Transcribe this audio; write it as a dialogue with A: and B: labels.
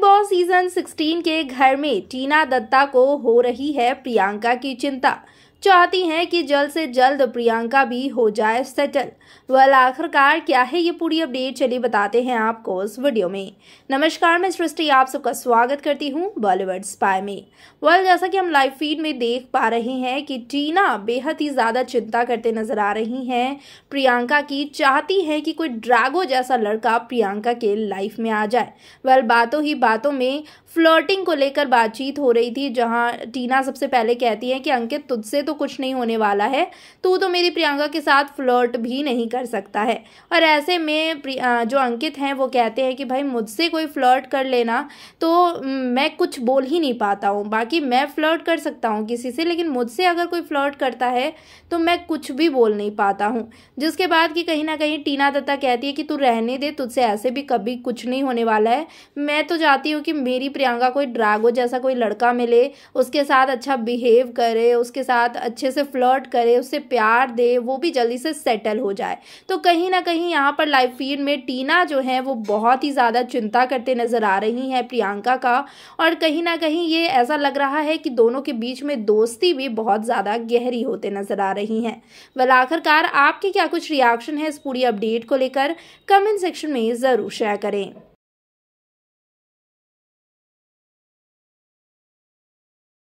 A: big boss season 16 के घर में टीना दत्ता को हो रही है प्रियंका की चिंता चाहती हैं कि जल्द से जल्द प्रियंका भी हो जाए सेटल वेल आखिरकार क्या है ये पूरी अपडेट चलिए बताते हैं आपको इस वीडियो में नमस्कार मैं सृष्टि आप सबका स्वागत करती हूँ बॉलीवुड स्पाई में वेल जैसा कि हम लाइव फीड में देख पा रहे हैं कि टीना बेहद ही ज़्यादा चिंता करते नजर आ रही हैं प्रियंका की चाहती हैं कि कोई ड्रैगो जैसा लड़का प्रियंका के लाइफ में आ जाए वेल बातों ही बातों में फ्लोटिंग को लेकर बातचीत हो रही थी जहाँ टीना सबसे पहले कहती है कि अंकित तुझसे तो कुछ नहीं होने वाला है तू तो मेरी प्रियंका के साथ फ्लर्ट भी नहीं कर सकता है और ऐसे में जो अंकित हैं वो कहते हैं कि भाई मुझसे कोई फ्लर्ट कर लेना तो मैं कुछ बोल ही नहीं पाता हूँ बाकी मैं फ्लर्ट कर सकता हूँ किसी से लेकिन मुझसे अगर कोई फ्लर्ट करता है तो मैं कुछ भी बोल नहीं पाता हूँ जिसके बाद कि कहीं ना कहीं टीना दत्ता कहती है कि तू रहने दे तुझसे ऐसे भी कभी कुछ नहीं होने वाला है मैं तो चाहती हूँ कि मेरी प्रियंका कोई ड्रागो जैसा कोई लड़का मिले उसके साथ अच्छा बिहेव करे उसके साथ अच्छे से फ्लर्ट करे उससे प्यार दे वो भी जल्दी से सेटल हो जाए तो कहीं ना कहीं यहाँ पर लाइफ फीड में टीना जो है वो बहुत ही ज़्यादा चिंता करते नज़र आ रही हैं प्रियंका का और कहीं ना कहीं ये ऐसा लग रहा है कि दोनों के बीच में दोस्ती भी बहुत ज़्यादा गहरी होते नज़र आ रही हैं वह आखिरकार आपके क्या कुछ रिएक्शन है इस पूरी अपडेट को लेकर कमेंट सेक्शन में ज़रूर शेयर करें